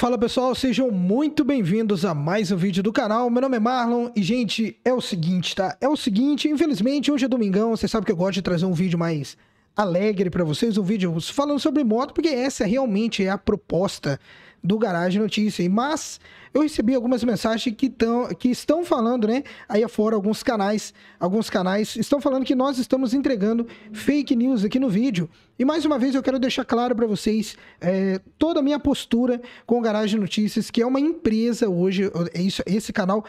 Fala pessoal, sejam muito bem-vindos a mais um vídeo do canal. Meu nome é Marlon e, gente, é o seguinte, tá? É o seguinte, infelizmente, hoje é domingão, você sabe que eu gosto de trazer um vídeo mais alegre para vocês, um vídeo falando sobre moto, porque essa realmente é a proposta do Garagem Notícia. Mas eu recebi algumas mensagens que, tão, que estão falando, né? Aí afora, alguns canais, alguns canais estão falando que nós estamos entregando fake news aqui no vídeo. E mais uma vez eu quero deixar claro para vocês é, toda a minha postura com o Garage Notícias, que é uma empresa hoje. É isso, esse canal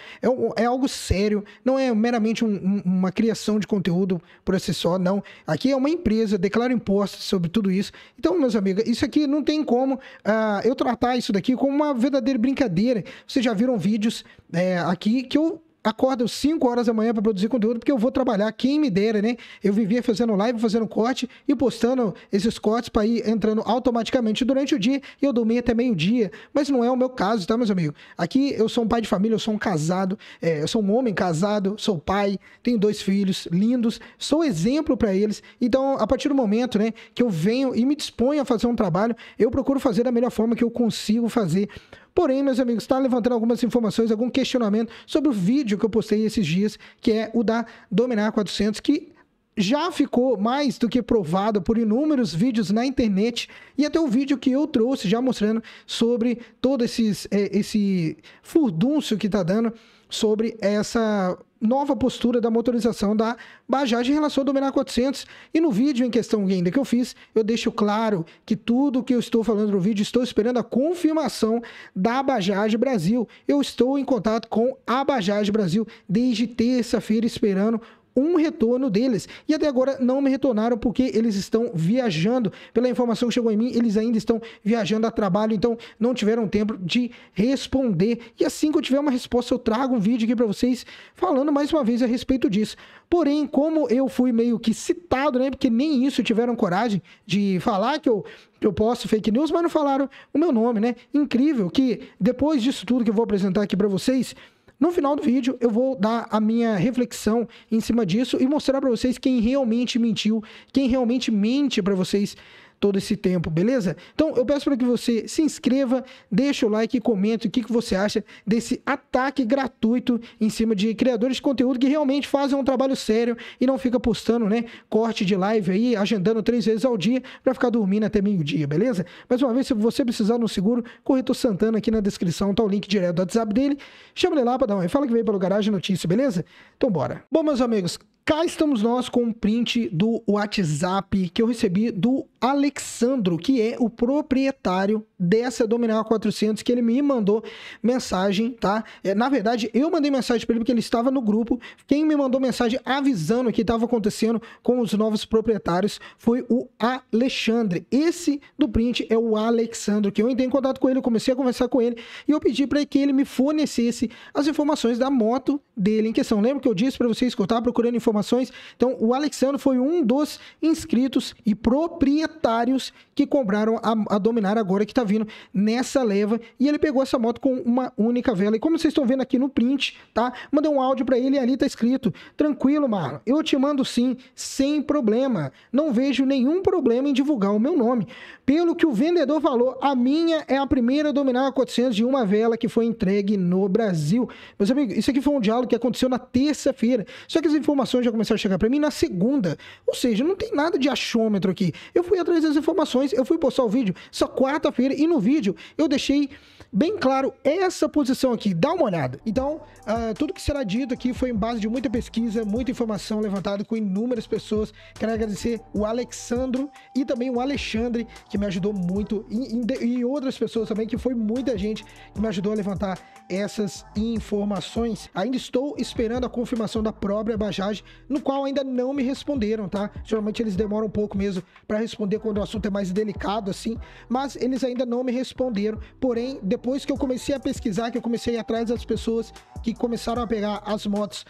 é, é algo sério, não é meramente um, uma criação de conteúdo por si só, não. Aqui é uma empresa, declaro impostos sobre tudo isso. Então, meus amigos, isso aqui não tem como uh, eu tratar isso daqui como uma verdadeira brincadeira. Vocês já viram vídeos é, aqui que eu acordo 5 horas da manhã para produzir conteúdo, porque eu vou trabalhar, quem me dera, né? Eu vivia fazendo live, fazendo corte e postando esses cortes para ir entrando automaticamente durante o dia e eu dormia até meio-dia. Mas não é o meu caso, tá, meus amigos? Aqui eu sou um pai de família, eu sou um casado, é, eu sou um homem casado, sou pai, tenho dois filhos lindos, sou exemplo para eles. Então, a partir do momento, né, que eu venho e me disponho a fazer um trabalho, eu procuro fazer da melhor forma que eu consigo fazer Porém, meus amigos, está levantando algumas informações, algum questionamento sobre o vídeo que eu postei esses dias, que é o da Dominar 400, que já ficou mais do que provado por inúmeros vídeos na internet e até o vídeo que eu trouxe já mostrando sobre todo esses, eh, esse furdúncio que está dando sobre essa nova postura da motorização da Bajaj em relação ao Dominar 400. E no vídeo em questão ainda que eu fiz, eu deixo claro que tudo que eu estou falando no vídeo, estou esperando a confirmação da Bajaj Brasil. Eu estou em contato com a Bajaj Brasil desde terça-feira esperando um retorno deles. E até agora não me retornaram porque eles estão viajando. Pela informação que chegou em mim, eles ainda estão viajando a trabalho, então não tiveram tempo de responder. E assim que eu tiver uma resposta, eu trago um vídeo aqui para vocês falando mais uma vez a respeito disso. Porém, como eu fui meio que citado, né, porque nem isso tiveram coragem de falar que eu eu posso fake news, mas não falaram o meu nome, né? Incrível que depois disso tudo que eu vou apresentar aqui para vocês, no final do vídeo, eu vou dar a minha reflexão em cima disso e mostrar para vocês quem realmente mentiu, quem realmente mente para vocês todo esse tempo, beleza? Então eu peço para que você se inscreva, deixe o like e comente o que, que você acha desse ataque gratuito em cima de criadores de conteúdo que realmente fazem um trabalho sério e não fica postando, né, corte de live aí, agendando três vezes ao dia para ficar dormindo até meio-dia, beleza? Mais uma vez, se você precisar no seguro, corretor Santana aqui na descrição, tá o link direto do WhatsApp dele. Chama ele lá para dar uma. Fala que veio pelo Garagem Notícia, beleza? Então bora. Bom, meus amigos, cá estamos nós com um print do WhatsApp que eu recebi do Alexandro, que é o proprietário dessa Dominar 400, que ele me mandou mensagem, tá? É, na verdade, eu mandei mensagem para ele porque ele estava no grupo. Quem me mandou mensagem avisando o que estava acontecendo com os novos proprietários foi o Alexandre. Esse do print é o Alexandre que eu entrei em contato com ele, comecei a conversar com ele e eu pedi para que ele me fornecesse as informações da moto dele em questão. Lembra que eu disse para você escutar procurando informações informações. Então, o Alexandre foi um dos inscritos e proprietários que compraram a, a Dominar agora, que está vindo nessa leva. E ele pegou essa moto com uma única vela. E como vocês estão vendo aqui no print, tá? Mandei um áudio para ele e ali tá escrito: Tranquilo, Marlon, eu te mando sim, sem problema. Não vejo nenhum problema em divulgar o meu nome. Pelo que o vendedor falou, a minha é a primeira Dominar 400 de uma vela que foi entregue no Brasil. Meus amigos, isso aqui foi um diálogo que aconteceu na terça-feira. Só que as informações já começou a chegar para mim na segunda. Ou seja, não tem nada de achômetro aqui. Eu fui atrás das informações, eu fui postar o vídeo só quarta-feira e no vídeo eu deixei bem claro essa posição aqui. Dá uma olhada. Então, uh, tudo que será dito aqui foi em base de muita pesquisa, muita informação levantada com inúmeras pessoas. Quero agradecer o Alexandro e também o Alexandre, que me ajudou muito, e, e outras pessoas também, que foi muita gente que me ajudou a levantar essas informações. Ainda estou esperando a confirmação da própria Bajaj no qual ainda não me responderam, tá? Geralmente eles demoram um pouco mesmo para responder quando o assunto é mais delicado, assim, mas eles ainda não me responderam. Porém, depois que eu comecei a pesquisar, que eu comecei a ir atrás das pessoas que começaram a pegar as motos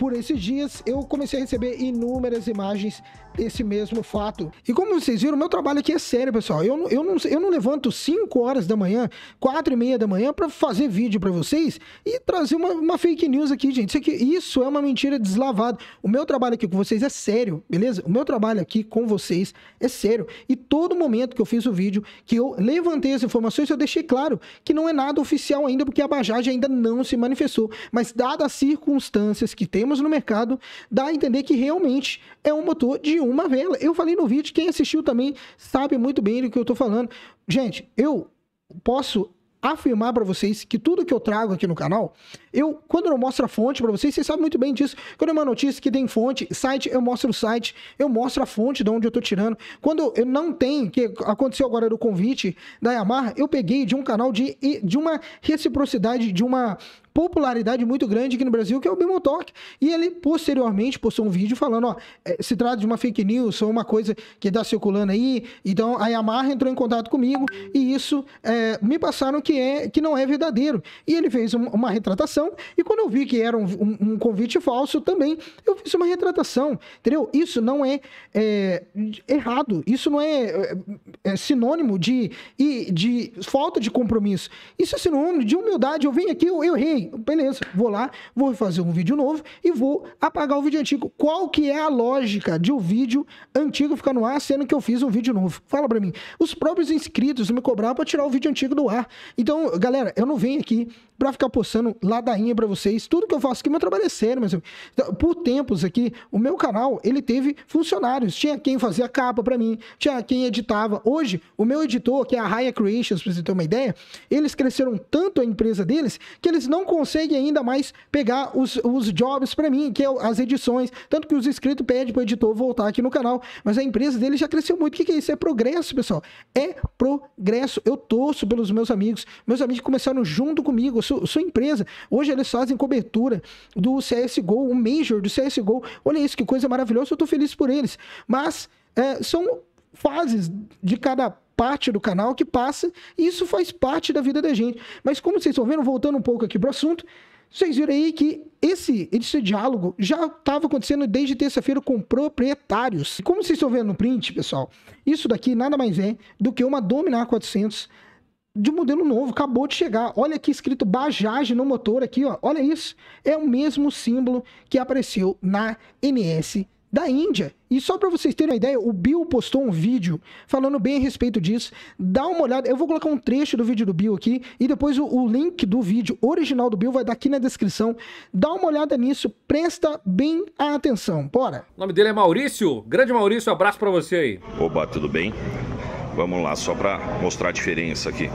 por esses dias, eu comecei a receber inúmeras imagens desse mesmo fato. E como vocês viram, meu trabalho aqui é sério, pessoal. Eu, eu, não, eu não levanto 5 horas da manhã, 4 e meia da manhã, para fazer vídeo para vocês e trazer uma, uma, fake news aqui, gente. Isso, aqui, isso é uma mentira deslavada. O meu trabalho aqui com vocês é sério, beleza? O meu trabalho aqui com vocês é sério. E todo momento que eu fiz o vídeo, que eu levantei as informações, eu deixei claro que não é nada oficial ainda, porque a Bajaj ainda não se manifestou. Mas dadas as circunstâncias que tem temos no mercado, dá a entender que realmente é um motor de uma vela. Eu falei no vídeo, quem assistiu também sabe muito bem do que eu estou falando. Gente, eu posso afirmar para vocês que tudo que eu trago aqui no canal eu, quando eu mostro a fonte para vocês, vocês sabem muito bem disso. Quando é uma notícia que tem fonte, site, eu mostro o site, eu mostro a fonte de onde eu tô tirando. Quando eu não tem, que aconteceu agora do convite da Yamaha, eu peguei de um canal de, de uma reciprocidade, de uma popularidade muito grande aqui no Brasil, que é o Bimotoc. E ele posteriormente postou um vídeo falando: ó, é, se trata de uma fake news ou uma coisa que está circulando aí. Então a Yamaha entrou em contato comigo e isso é, me passaram que, é, que não é verdadeiro. E ele fez uma retratação retratação. E quando eu vi que era um, um, um convite falso também, eu fiz uma retratação. Entendeu? Isso não é, é errado. Isso não é, é, é sinônimo de, de falta de compromisso. Isso é sinônimo de humildade. Eu venho aqui, eu, eu errei. Beleza, vou lá, vou fazer um vídeo novo e vou apagar o vídeo antigo. Qual que é a lógica de o um vídeo antigo ficar no ar, sendo que eu fiz um vídeo novo? Fala para mim. Os próprios inscritos me cobraram para tirar o vídeo antigo do ar. Então, galera, eu não venho aqui pra ficar postando ladainha pra vocês. Tudo que eu faço aqui, meu trabalho é sério, mas então, por tempos aqui, o meu canal, ele teve funcionários. Tinha quem fazia capa pra mim, tinha quem editava. Hoje, o meu editor, que é a Raya Creations, pra você ter uma ideia, eles cresceram tanto a empresa deles que eles não conseguem ainda mais pegar os, os jobs pra mim, que é as edições. Tanto que os inscritos pedem pro editor voltar aqui no canal. Mas a empresa deles já cresceu muito. O que, que é isso? É progresso, pessoal. É progresso. Eu torço pelos meus amigos. Meus amigos começaram junto comigo su, sua empresa. Hoje eles fazem cobertura do CSGO, o Major do CSGO. Olha isso, que coisa maravilhosa, eu estou feliz por eles. Mas é, são fases de cada parte do canal que passa, e isso faz parte da vida da gente. Mas como vocês estão vendo, voltando um pouco aqui pro assunto, vocês viram aí que esse, esse diálogo já estava acontecendo desde terça-feira com proprietários. Como vocês estão vendo no print, pessoal, isso daqui nada mais é do que uma Dominar 400 de um modelo novo, acabou de chegar. Olha aqui escrito Bajaj no motor aqui, ó. Olha isso. É o mesmo símbolo que apareceu na NS da Índia. E só para vocês terem uma ideia, o Bill postou um vídeo falando bem a respeito disso. Dá uma olhada, eu vou colocar um trecho do vídeo do Bill aqui e depois o, o link do vídeo original do Bill vai estar aqui na descrição. Dá uma olhada nisso, presta bem a atenção. Bora. O nome dele é Maurício. Grande Maurício, abraço para você aí. Oba, tudo bem? Vamos lá, só para mostrar a diferença aqui.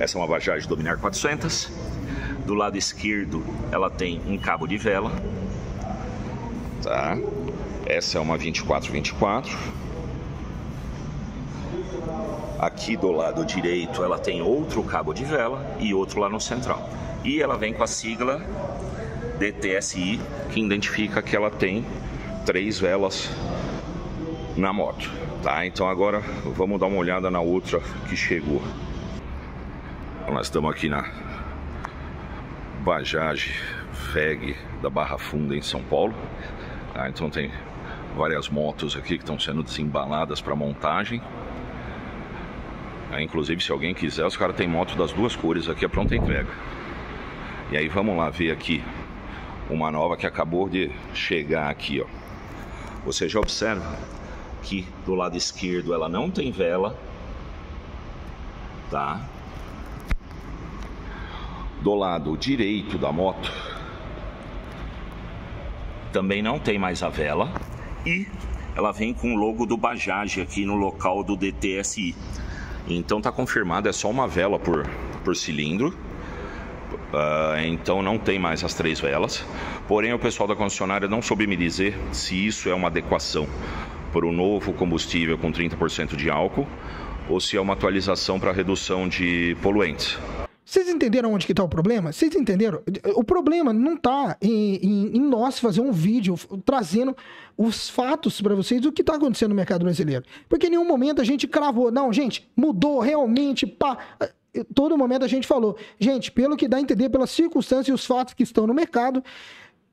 Essa é uma Bajaj Dominar 400. Do lado esquerdo, ela tem um cabo de vela. Tá? Essa é uma 2424. Aqui do lado direito, ela tem outro cabo de vela e outro lá no central. E ela vem com a sigla DTSI, que identifica que ela tem três velas na moto, tá? Então agora vamos dar uma olhada na outra que chegou. Nós estamos aqui na Bajaj Veg da Barra Funda em São Paulo. Tá? Então tem várias motos aqui que estão sendo desembaladas para montagem. Aí, tá? inclusive, se alguém quiser, os caras têm moto das duas cores aqui, é pronta entrega. E aí vamos lá ver aqui uma nova que acabou de chegar aqui, ó. Você já observa aqui do lado esquerdo ela não tem vela, tá? Do lado direito da moto também não tem mais a vela e ela vem com o logo do Bajaj aqui no local do DTSI. Então tá confirmado, é só uma vela por, por cilindro. Uh, então não tem mais as três velas. Porém, o pessoal da concessionária não soube me dizer se isso é uma adequação por um novo combustível com 30% de álcool ou se é uma atualização para redução de poluentes. Vocês entenderam onde que tá o problema? Vocês entenderam? O problema não está em, em, em, nós fazer um vídeo trazendo os fatos para vocês do que está acontecendo no mercado brasileiro. Porque em nenhum momento a gente cravou, não, gente, mudou realmente, pá. Eh, todo momento a gente falou, gente, pelo que dá a entender, pelas circunstâncias e os fatos que estão no mercado,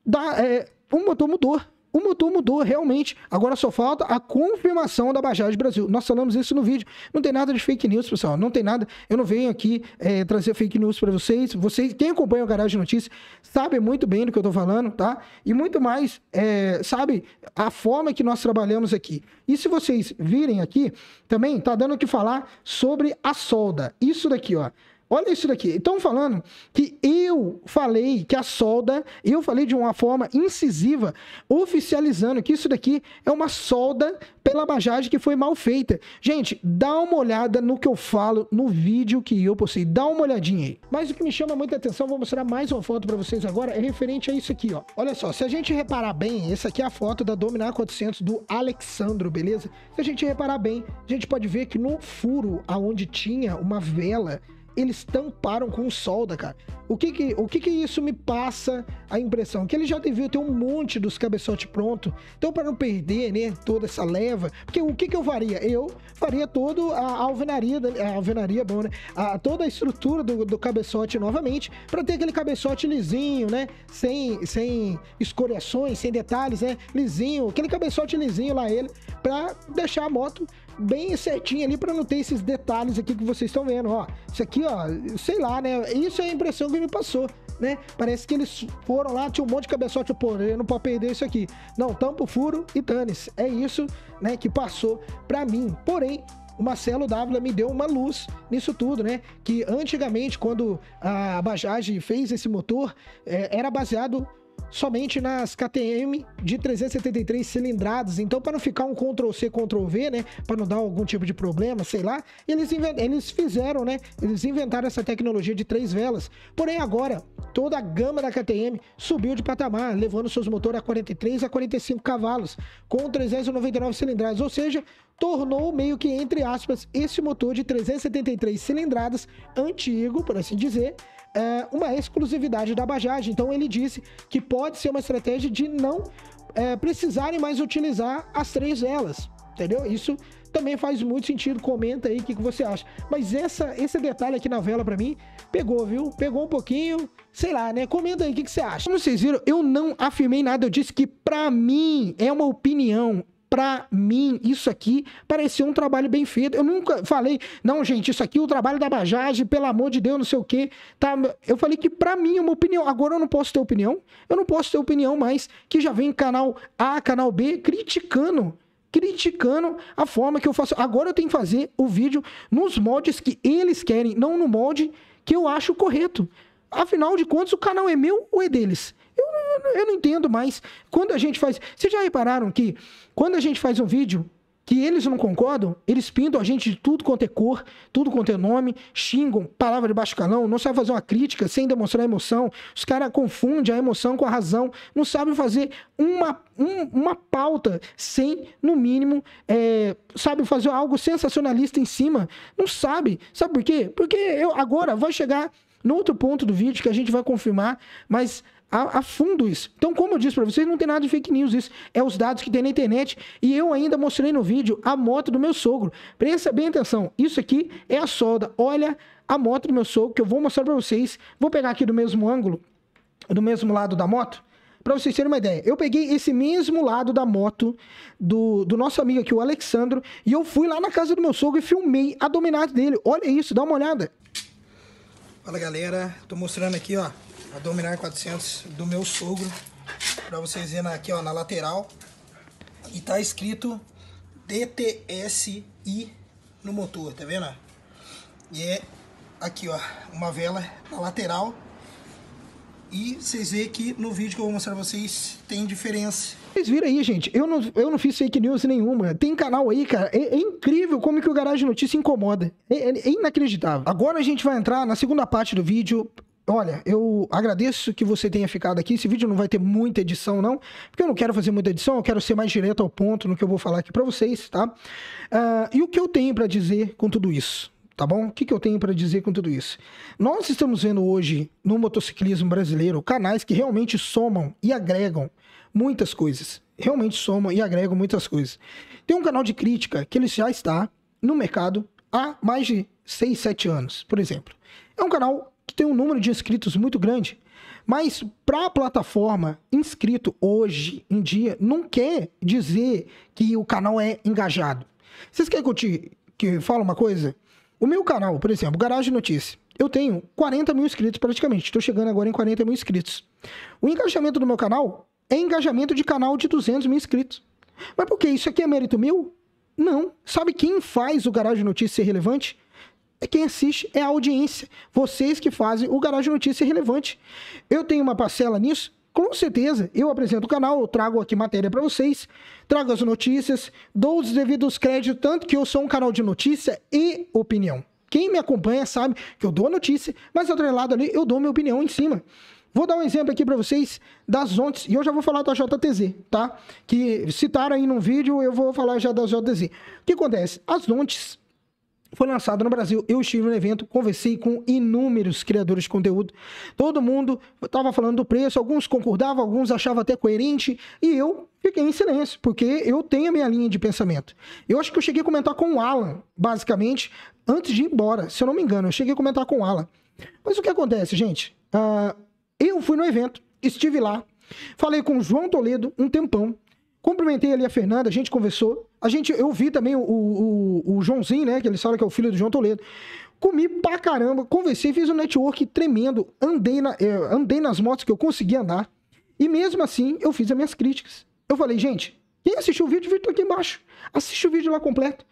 dá, é, eh, o motor mudou. O motor mudou realmente. Agora só falta a confirmação da Bajaj Brasil. Nós falamos isso no vídeo. Não tem nada de fake news, pessoal. Não tem nada. Eu não venho aqui é, trazer fake news para vocês. Vocês, quem acompanha o Garagem Notícias, sabe muito bem do que eu estou falando, tá? E muito mais, é, sabe a forma que nós trabalhamos aqui. E se vocês virem aqui, também tá dando o que falar sobre a solda. Isso daqui, ó. Olha isso daqui. Estão falando que eu falei que a solda, eu falei de uma forma incisiva, oficializando que isso daqui é uma solda pela bajagem que foi mal feita. Gente, dá uma olhada no que eu falo no vídeo que eu postei. Dá uma olhadinha aí. Mas o que me chama muita atenção, vou mostrar mais uma foto para vocês agora, é referente a isso aqui, ó. Olha só, se a gente reparar bem, essa aqui é a foto da Dominar 400 do Alexandro, beleza? Se a gente reparar bem, a gente pode ver que no furo aonde tinha uma vela eles tamparam com solda, cara. O que que, o que que isso me passa a impressão? Que ele já devia ter um monte dos cabeçotes pronto. Então, para não perder, né, toda essa leva, porque o que que eu faria? Eu faria toda a alvenaria, a alvenaria, bom, né? A, toda a estrutura do, do cabeçote novamente, para ter aquele cabeçote lisinho, né? Sem, sem escoriações, sem detalhes, né? Lisinho, aquele cabeçote lisinho lá ele, para deixar a moto bem certinho ali para não ter esses detalhes aqui que vocês estão vendo, ó. Isso aqui, ó, sei lá, né? Isso é a impressão que me passou. Né? Parece que eles foram lá, tinha um monte de cabeçote, pô, eu não posso perder isso aqui. Não, tampa o furo e dane-se. É isso, né, que passou para mim. Porém, o Marcelo Dávila me deu uma luz nisso tudo, né? Que antigamente, quando a Bajaj fez esse motor, é, era baseado somente nas KTM de 373 cilindradas. Então, para não ficar um Ctrl-C, Ctrl-V, né? Para não dar algum tipo de problema, sei lá, eles, eles fizeram, né? Eles inventaram essa tecnologia de três velas. Porém, agora, toda a gama da KTM subiu de patamar, levando seus motores a 43 a 45 cavalos, com 399 cilindradas. Ou seja, tornou meio que, entre aspas, esse motor de 373 cilindradas antigo, por assim dizer, é, uma exclusividade da Bajaj. Então ele disse que pode ser uma estratégia de não é, precisarem mais utilizar as três velas, entendeu? Isso também faz muito sentido. Comenta aí o que, que você acha. Mas essa, esse detalhe aqui na vela para mim pegou, viu? Pegou um pouquinho, sei lá, né? Comenta aí o que, que você acha. Como vocês viram, eu não afirmei nada. Eu disse que para mim é uma opinião para mim, isso aqui parecia um trabalho bem feito. Eu nunca falei, não, gente, isso aqui é o trabalho da Bajaj, pelo amor de Deus, não sei o quê. Tá? Eu falei que, para mim, é uma opinião. Agora eu não posso ter opinião. Eu não posso ter opinião mais que já vem canal A, canal B, criticando. Criticando a forma que eu faço. Agora eu tenho que fazer o vídeo nos moldes que eles querem, não no molde que eu acho correto. Afinal de contas, o canal é meu ou é deles? eu, não entendo mais. Quando a gente faz. Vocês já repararam que quando a gente faz um vídeo que eles não concordam, eles pintam a gente de tudo quanto é cor, tudo quanto é nome, xingam, palavra de baixo calão, não sabe fazer uma crítica sem demonstrar emoção. Os caras confundem a emoção com a razão, não sabem fazer uma, um, uma pauta sem, no mínimo, é, sabe fazer algo sensacionalista em cima. Não sabe. Sabe por quê? Porque eu agora vai chegar no outro ponto do vídeo que a gente vai confirmar, mas a, a fundo isso. Então, como eu disse para vocês, não tem nada de fake news isso. É os dados que tem na internet. E eu ainda mostrei no vídeo a moto do meu sogro. Presta bem atenção. Isso aqui é a solda. Olha a moto do meu sogro que eu vou mostrar para vocês. Vou pegar aqui do mesmo ângulo, do mesmo lado da moto. Para vocês terem uma ideia, eu peguei esse mesmo lado da moto do, do nosso amigo aqui, o Alexandro, e eu fui lá na casa do meu sogro e filmei a dominata dele. Olha isso, dá uma olhada. Fala galera, tô mostrando aqui, ó, a Dominar 400 do meu sogro. Pra vocês verem aqui, ó, na lateral. E tá escrito DTSI no motor, tá vendo? E é aqui, ó, uma vela na lateral. E vocês veem que no vídeo que eu vou mostrar pra vocês tem diferença. Vocês viram aí, gente, eu não, eu não fiz fake news nenhuma. Tem canal aí, cara, é, é incrível como que o Garagem Notícia incomoda. É, é, é inacreditável. Agora a gente vai entrar na segunda parte do vídeo, Olha, eu agradeço que você tenha ficado aqui. Esse vídeo não vai ter muita edição, não, porque eu não quero fazer muita edição, eu quero ser mais direto ao ponto no que eu vou falar aqui para vocês, tá? Uh, e o que eu tenho para dizer com tudo isso? tá bom? O que, eu tenho para dizer com tudo isso? Nós estamos vendo hoje no motociclismo brasileiro canais que realmente somam e agregam muitas coisas. Realmente somam e agregam muitas coisas. Tem um canal de crítica que ele já está no mercado há mais de 6, 7 anos, por exemplo. É um canal tem um número de inscritos muito grande. Mas para a plataforma, inscrito hoje em dia não quer dizer que o canal é engajado. Vocês querem que eu te que fale uma coisa? O meu canal, por exemplo, Garagem Notícia, eu tenho 40 mil inscritos praticamente. Estou chegando agora em 40 mil inscritos. O engajamento do meu canal é engajamento de canal de 200 mil inscritos. Mas por que? Isso aqui é mérito meu? Não. Sabe quem faz o Garagem Notícia ser relevante? é quem assiste é a audiência. Vocês que fazem o Garagem Notícia relevante. Eu tenho uma parcela nisso? Com certeza. Eu apresento o canal, eu trago aqui matéria para vocês, trago as notícias, dou os devidos créditos, tanto que eu sou um canal de notícia e opinião. Quem me acompanha sabe que eu dou a notícia, mas atrelado ali eu dou minha opinião em cima. Vou dar um exemplo aqui para vocês das ontes, e eu já vou falar da JTZ, tá? Que citaram aí num vídeo, eu vou falar já da JTZ. O que acontece? As ontes foi lançado no Brasil. Eu estive no evento, conversei com inúmeros criadores de conteúdo. Todo mundo estava falando do preço, alguns concordavam, alguns achavam até coerente, e eu fiquei em silêncio, porque eu tenho a minha linha de pensamento. Eu acho que eu cheguei a comentar com o Alan, basicamente, antes de ir embora, se eu não me engano. Eu cheguei a comentar com o Alan. Mas o que acontece, gente? Uh, eu fui no evento, estive lá, falei com o João Toledo um tempão, cumprimentei ali a Fernanda, a gente conversou, a gente, eu vi também o, o, o Joãozinho, né? Que eles falam que é o filho do João Toledo. Comi pra caramba, conversei, fiz um network tremendo, andei, na, eh, andei nas motos que eu consegui andar. E mesmo assim, eu fiz as minhas críticas. Eu falei, gente, quem assistiu o vídeo, viu tá aqui embaixo. Assiste o vídeo lá completo.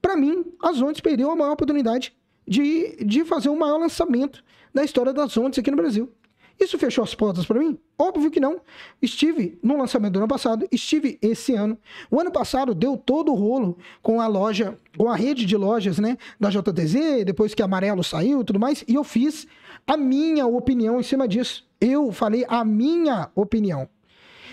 Para mim, a Zontes perdeu a maior oportunidade de, de fazer o maior lançamento da história das Zontes aqui no Brasil. Isso fechou as portas para mim? Óbvio que não. Estive no lançamento do ano passado, estive esse ano. O ano passado deu todo o rolo com a loja, com a rede de lojas, né, da JTZ, depois que Amarelo saiu, tudo mais, e eu fiz a minha opinião em cima disso. Eu falei a minha opinião.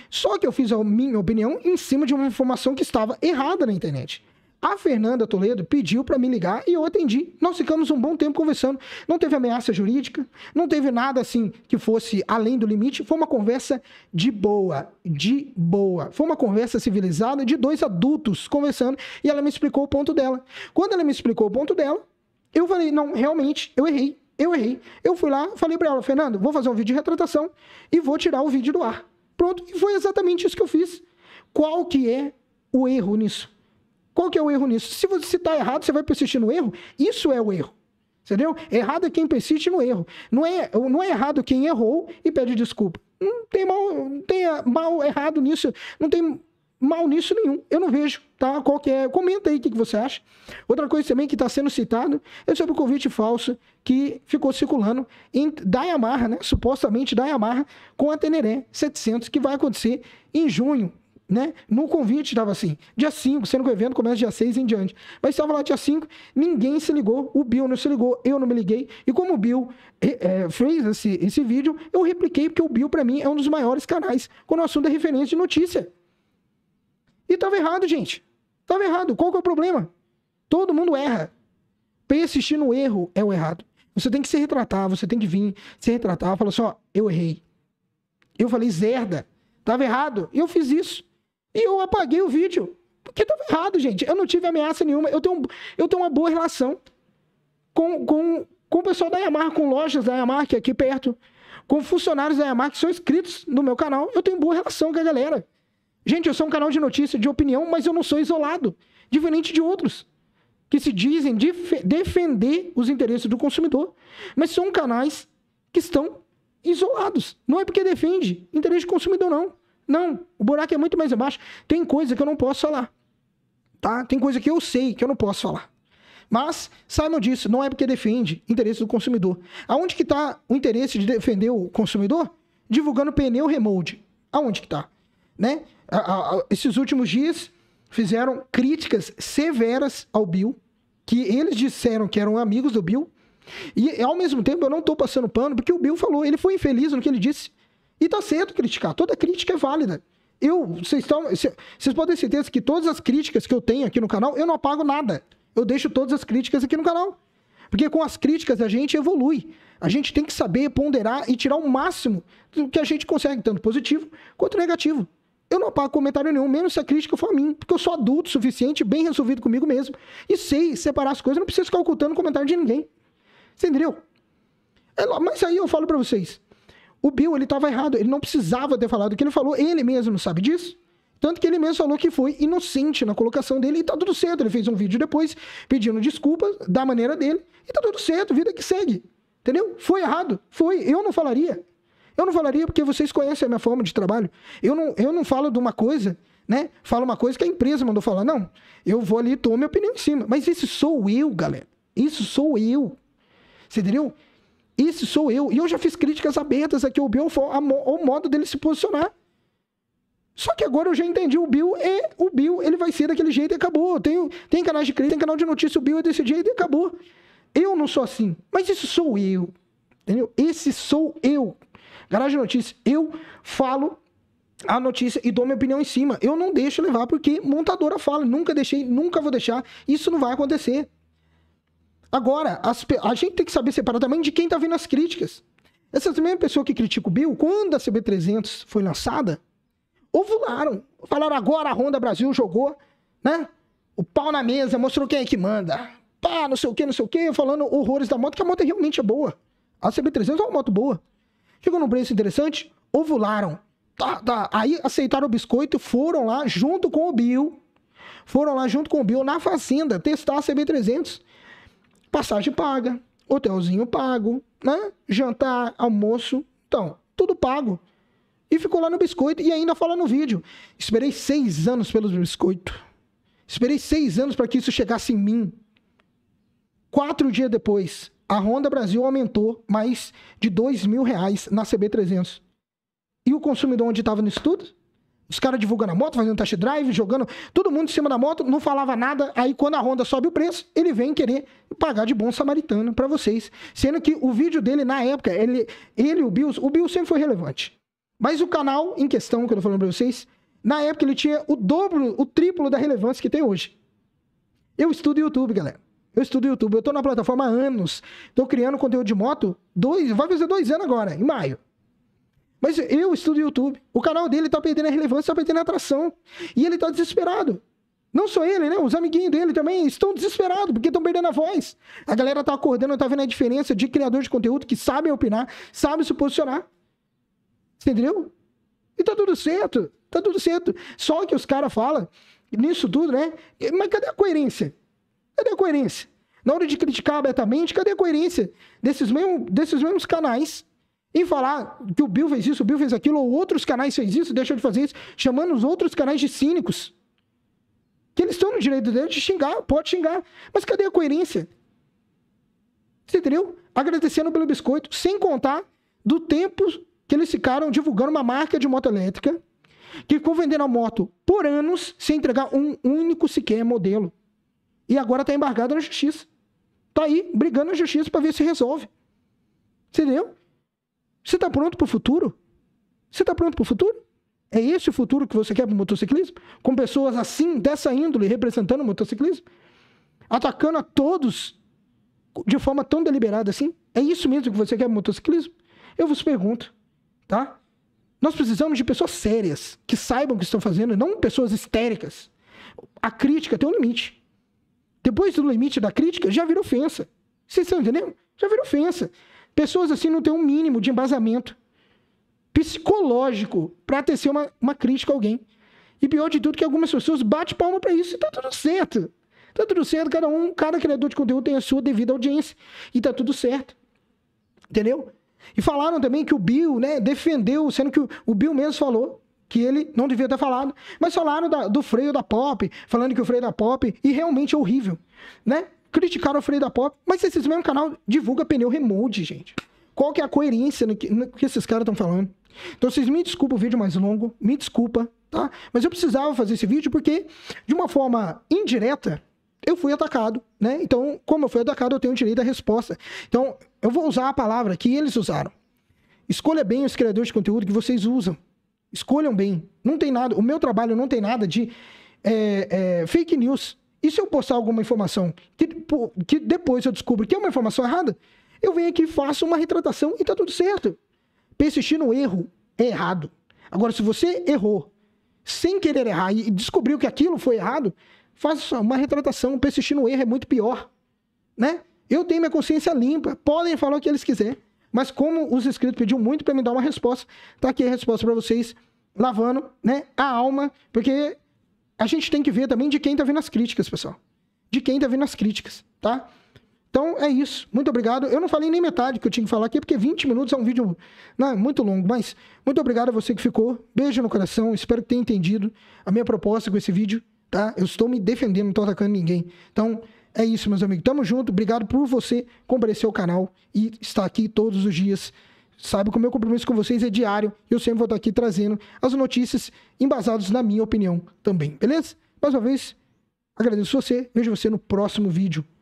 Só que eu fiz a minha opinião em cima de uma informação que estava errada na internet. A Fernanda Toledo pediu para me ligar e eu atendi. Nós ficamos um bom tempo conversando. Não teve ameaça jurídica, não teve nada assim que fosse além do limite. Foi uma conversa de boa, de boa. Foi uma conversa civilizada de dois adultos conversando e ela me explicou o ponto dela. Quando ela me explicou o ponto dela, eu falei: não, realmente, eu errei. Eu errei. Eu fui lá, falei para ela, Fernando, vou fazer um vídeo de retratação e vou tirar o vídeo do ar. Pronto, e foi exatamente isso que eu fiz. Qual que é o erro nisso? Qual que é o erro nisso? Se você está errado, você vai persistir no erro. Isso é o erro. Entendeu? Errado é quem persiste no erro. Não é, não é errado quem errou e pede desculpa. Não tem mal, não tem mal errado nisso. Não tem mal nisso nenhum. Eu não vejo, tá? Qual é? Comenta aí o que, que, você acha. Outra coisa também que está sendo citado é sobre o convite falso que ficou circulando em, da Yamaha, né? Supostamente da Yamaha com a Teneré 700, que vai acontecer em junho, né? No convite estava assim, dia 5, sendo que o evento começa dia 6 em diante. Mas estava lá dia 5, ninguém se ligou, o Bill não se ligou, eu não me liguei. E como o Bill é, fez esse, esse vídeo, eu repliquei, porque o Bill, para mim, é um dos maiores canais quando o assunto é referência de notícia. E estava errado, gente. Estava errado. Qual que é o problema? Todo mundo erra. Persistir no erro é o errado. Você tem que se retratar, você tem que vir se retratar, falar assim, ó, eu errei. Eu falei zerda, estava errado, eu fiz isso. E eu apaguei o vídeo. Porque estava errado, gente. Eu não tive ameaça nenhuma. Eu tenho, eu tenho uma boa relação com, com, com o pessoal da Yamaha, com lojas da Yamaha que é aqui perto, com funcionários da Yamaha que são inscritos no meu canal. Eu tenho boa relação com a galera. Gente, eu sou um canal de notícia, de opinião, mas eu não sou isolado, diferente de outros que se dizem def defender os interesses do consumidor, mas são canais que estão isolados. Não é porque defende interesse do consumidor, não. Não, o buraco é muito mais embaixo. Tem coisa que eu não posso falar. Tá? Tem coisa que eu sei que eu não posso falar. Mas, saibam disso, não é porque defende interesse do consumidor. Aonde que está o interesse de defender o consumidor? Divulgando pneu remote. Aonde que está? Né? esses últimos dias fizeram críticas severas ao Bill, que eles disseram que eram amigos do Bill. E, ao mesmo tempo, eu não estou passando pano, porque o Bill falou, ele foi infeliz no que ele disse. E tá certo criticar, toda crítica é válida. Eu, vocês estão, vocês podem ter certeza que todas as críticas que eu tenho aqui no canal, eu não apago nada. Eu deixo todas as críticas aqui no canal. Porque com as críticas a gente evolui. A gente tem que saber ponderar e tirar o máximo do que a gente consegue, tanto positivo quanto negativo. Eu não apago comentário nenhum, menos se a crítica for a mim, porque eu sou adulto o suficiente, bem resolvido comigo mesmo, e sei separar as coisas, não preciso ficar ocultando comentário de ninguém. Você entendeu? É, mas aí eu falo para vocês, o Bill, ele estava errado. Ele não precisava ter falado o que ele falou. Ele mesmo sabe disso. Tanto que ele mesmo falou que foi inocente na colocação dele e tá tudo certo. Ele fez um vídeo depois pedindo desculpas da maneira dele e tá tudo certo, vida que segue. Entendeu? Foi errado. Foi. Eu não falaria. Eu não falaria porque vocês conhecem a minha forma de trabalho. Eu não, eu não falo de uma coisa, né? Falo uma coisa que a empresa mandou falar. Não, eu vou ali e tomo minha opinião em cima. Mas esse sou eu, galera. Isso sou eu. Você entendeu? Esse sou eu. E eu já fiz críticas abertas aqui ao Bill ao modo dele se posicionar. Só que agora eu já entendi o Bill e é, o Bill ele vai ser daquele jeito e acabou. Tem, tem canais de crítica, tem canal de notícia, o Bill é desse jeito e acabou. Eu não sou assim, mas isso sou eu. Entendeu? Esse sou eu. Garagem Notícia, eu falo a notícia e dou minha opinião em cima. Eu não deixo levar porque montadora fala, nunca deixei, nunca vou deixar. Isso não vai acontecer. Agora, as, a gente tem que saber separar também de quem tá vendo as críticas. Essa mesma é pessoa que critica o Bill, quando a CB300 foi lançada, ovularam. Falaram agora a Honda Brasil jogou, né? O pau na mesa, mostrou quem é que manda. Pá, não sei o que, não sei o que, falando horrores da moto, que a moto é realmente é boa. A CB300 é uma moto boa. Chegou num preço interessante, ovularam. Tá, tá. Aí aceitaram o biscoito, foram lá junto com o Bill. Foram lá junto com o Bill na fazenda testar a CB300 passagem paga, hotelzinho pago, né? Jantar, almoço, então, tudo pago. E ficou lá no biscoito e ainda fala no vídeo. Esperei seis anos pelos biscoito. Esperei seis anos para que isso chegasse em mim. Quatro dias depois, a Honda Brasil aumentou mais de dois mil reais na CB300. E o consumidor onde estava no estudo? Os caras divulgando a moto, fazendo test drive, jogando todo mundo em cima da moto, não falava nada. Aí quando a Honda sobe o preço, ele vem querer pagar de bom samaritano para vocês. Sendo que o vídeo dele na época, ele, ele o Bills, o Bills sempre foi relevante. Mas o canal em questão, que eu tô falando pra vocês, na época ele tinha o dobro, o triplo da relevância que tem hoje. Eu estudo YouTube, galera. Eu estudo YouTube. Eu tô na plataforma há anos. Tô criando conteúdo de moto. Dois, vai fazer dois anos agora, em maio. Mas eu estudo YouTube. O canal dele tá perdendo a relevância, tá perdendo a atração. E ele tá desesperado. Não só ele, né? Os amiguinhos dele também estão desesperados, porque estão perdendo a voz. A galera tá acordando, tá vendo a diferença de criadores de conteúdo que sabem opinar, sabem se posicionar. Entendeu? E tá tudo certo. Tá tudo certo. Só que os caras falam nisso tudo, né? Mas cadê a coerência? Cadê a coerência? Na hora de criticar abertamente, cadê a coerência desses mesmo desses mesmos canais e falar que o Bill fez isso, o Bill fez aquilo, ou outros canais fez isso, deixa de fazer isso, chamando os outros canais de cínicos. Que eles estão no direito deles de xingar, pode xingar. Mas cadê a coerência? Você entendeu? Agradecendo pelo biscoito, sem contar do tempo que eles ficaram divulgando uma marca de moto elétrica que ficou vendendo a moto por anos sem entregar um único sequer modelo. E agora está embargado na justiça. Está aí brigando na justiça para ver se resolve. Entendeu? Você está pronto para o futuro? Você está pronto para o futuro? É esse o futuro que você quer para o motociclismo? Com pessoas assim, dessa índole, representando o motociclismo? Atacando a todos de forma tão deliberada assim? É isso mesmo que você quer para o motociclismo? Eu vos pergunto, tá? Nós precisamos de pessoas sérias, que saibam o que estão fazendo, não pessoas histéricas. A crítica tem um limite. Depois do limite da crítica, já vira ofensa. Vocês estão entendendo? Já vira ofensa. Pessoas assim não têm um mínimo de embasamento psicológico para tecer uma, uma crítica a alguém. E pior de tudo, que algumas pessoas batem palma para isso e tá tudo certo. Tá tudo certo, cada um, cada criador de conteúdo tem a sua devida audiência. E tá tudo certo. Entendeu? E falaram também que o Bill, né, defendeu, sendo que o, Bill mesmo falou que ele não devia ter falado, mas falaram da, do freio da pop, falando que o freio da pop, e realmente é horrível, né? criticaram o freio da pop, mas esse mesmo canal divulga pneu remote, gente. Qual que é a coerência no que, no que esses caras estão falando? Então vocês me desculpem o vídeo mais longo, me desculpa, tá? Mas eu precisava fazer esse vídeo porque, de uma forma indireta, eu fui atacado, né? Então, como eu fui atacado, eu tenho o direito à resposta. Então, eu vou usar a palavra que eles usaram. Escolha bem os criadores de conteúdo que vocês usam. Escolham bem. Não tem nada, o meu trabalho não tem nada de é, é, fake news. E se eu postar alguma informação que, que depois eu descubro que é uma informação errada, eu venho aqui, faço uma retratação e tá tudo certo. Persistir no erro é errado. Agora, se você errou sem querer errar e descobriu que aquilo foi errado, faça uma retratação. Persistir no erro é muito pior, né? Eu tenho minha consciência limpa. Podem falar o que eles quiserem. Mas como os inscritos pediu muito para me dar uma resposta, tá aqui a resposta para vocês, lavando, né, a alma, porque a gente tem que ver também de quem tá vindo as críticas, pessoal. De quem tá vindo as críticas, tá? Então é isso. Muito obrigado. Eu não falei nem metade que eu tinha que falar aqui, porque 20 minutos é um vídeo não, né, muito longo, mas muito obrigado a você que ficou. Beijo no coração. Espero que tenha entendido a minha proposta com esse vídeo, tá? Eu estou me defendendo, não estou atacando ninguém. Então é isso, meus amigos. Tamo junto. Obrigado por você comparecer ao canal e estar aqui todos os dias Saiba que o meu compromisso com vocês é diário. Eu sempre vou estar aqui trazendo as notícias embasadas na minha opinião também, beleza? Mais uma vez, agradeço você. Vejo você no próximo vídeo.